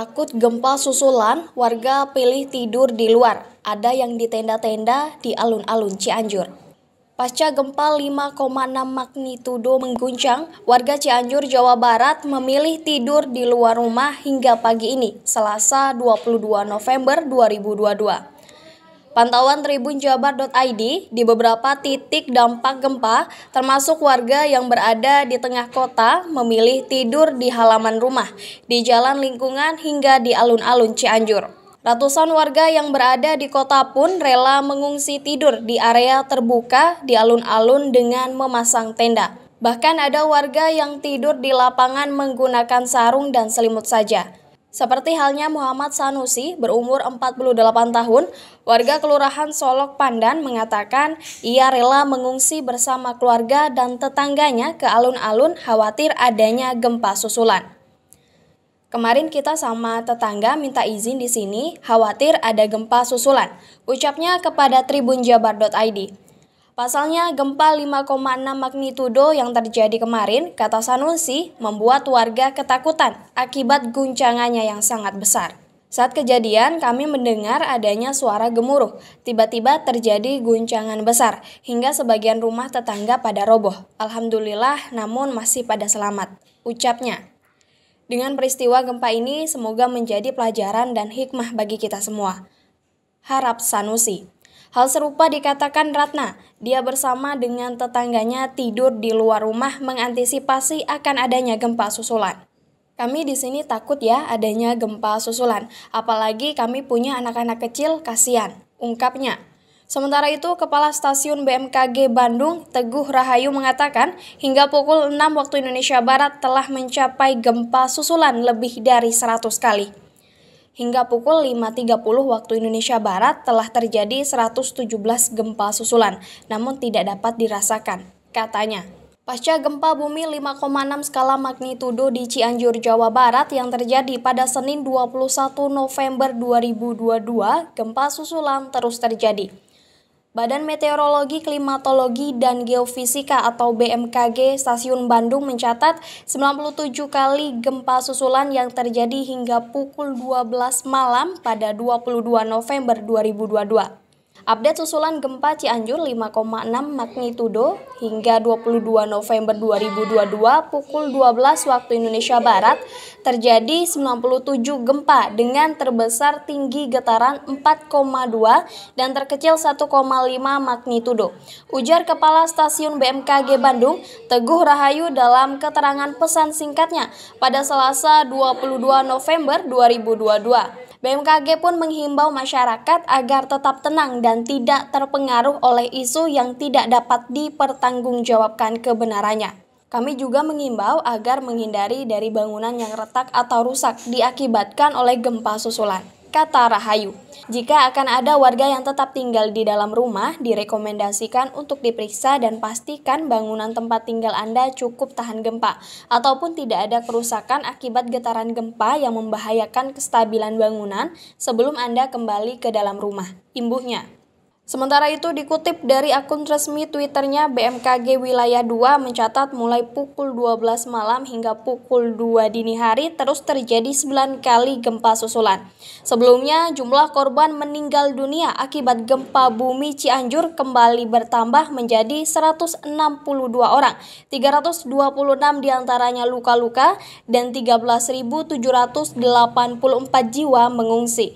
Takut gempa susulan, warga pilih tidur di luar. Ada yang di tenda-tenda di alun-alun Cianjur. Pasca gempa 5,6 magnitudo mengguncang, warga Cianjur, Jawa Barat memilih tidur di luar rumah hingga pagi ini, Selasa 22 November 2022. Pantauan tribunjabar.id di beberapa titik dampak gempa, termasuk warga yang berada di tengah kota, memilih tidur di halaman rumah, di jalan lingkungan hingga di alun-alun Cianjur. Ratusan warga yang berada di kota pun rela mengungsi tidur di area terbuka di alun-alun dengan memasang tenda. Bahkan ada warga yang tidur di lapangan menggunakan sarung dan selimut saja. Seperti halnya Muhammad Sanusi berumur 48 tahun, warga Kelurahan Solok Pandan mengatakan ia rela mengungsi bersama keluarga dan tetangganya ke alun-alun khawatir adanya gempa susulan. Kemarin kita sama tetangga minta izin di sini, khawatir ada gempa susulan, ucapnya kepada tribunjabar.id. Pasalnya, gempa 5,6 magnitudo yang terjadi kemarin, kata Sanusi, membuat warga ketakutan akibat guncangannya yang sangat besar. Saat kejadian, kami mendengar adanya suara gemuruh. Tiba-tiba terjadi guncangan besar, hingga sebagian rumah tetangga pada roboh. Alhamdulillah, namun masih pada selamat, ucapnya. Dengan peristiwa gempa ini, semoga menjadi pelajaran dan hikmah bagi kita semua. Harap Sanusi. Hal serupa dikatakan Ratna. Dia bersama dengan tetangganya tidur di luar rumah mengantisipasi akan adanya gempa susulan. Kami di sini takut ya adanya gempa susulan, apalagi kami punya anak-anak kecil, kasihan, ungkapnya. Sementara itu, Kepala Stasiun BMKG Bandung, Teguh Rahayu mengatakan, hingga pukul 6 waktu Indonesia Barat telah mencapai gempa susulan lebih dari 100 kali. Hingga pukul 5.30 waktu Indonesia Barat telah terjadi 117 gempa susulan, namun tidak dapat dirasakan, katanya. Pasca gempa bumi 5,6 skala magnitudo di Cianjur, Jawa Barat yang terjadi pada Senin 21 November 2022, gempa susulan terus terjadi. Badan Meteorologi, Klimatologi, dan Geofisika atau BMKG Stasiun Bandung mencatat 97 kali gempa susulan yang terjadi hingga pukul 12 malam pada 22 November 2022. Update susulan gempa Cianjur 5,6 magnitudo hingga 22 November 2022 pukul 12 waktu Indonesia Barat terjadi 97 gempa dengan terbesar tinggi getaran 4,2 dan terkecil 1,5 magnitudo. Ujar Kepala Stasiun BMKG Bandung, Teguh Rahayu dalam keterangan pesan singkatnya pada Selasa 22 November 2022. BMKG pun menghimbau masyarakat agar tetap tenang dan tidak terpengaruh oleh isu yang tidak dapat dipertanggungjawabkan kebenarannya. Kami juga mengimbau agar menghindari dari bangunan yang retak atau rusak diakibatkan oleh gempa susulan kata Rahayu. Jika akan ada warga yang tetap tinggal di dalam rumah, direkomendasikan untuk diperiksa dan pastikan bangunan tempat tinggal Anda cukup tahan gempa ataupun tidak ada kerusakan akibat getaran gempa yang membahayakan kestabilan bangunan sebelum Anda kembali ke dalam rumah. Imbuhnya. Sementara itu dikutip dari akun resmi Twitternya BMKG Wilayah 2 mencatat mulai pukul 12 malam hingga pukul 2 dini hari terus terjadi 9 kali gempa susulan. Sebelumnya jumlah korban meninggal dunia akibat gempa bumi Cianjur kembali bertambah menjadi 162 orang. 326 diantaranya luka-luka dan 13.784 jiwa mengungsi.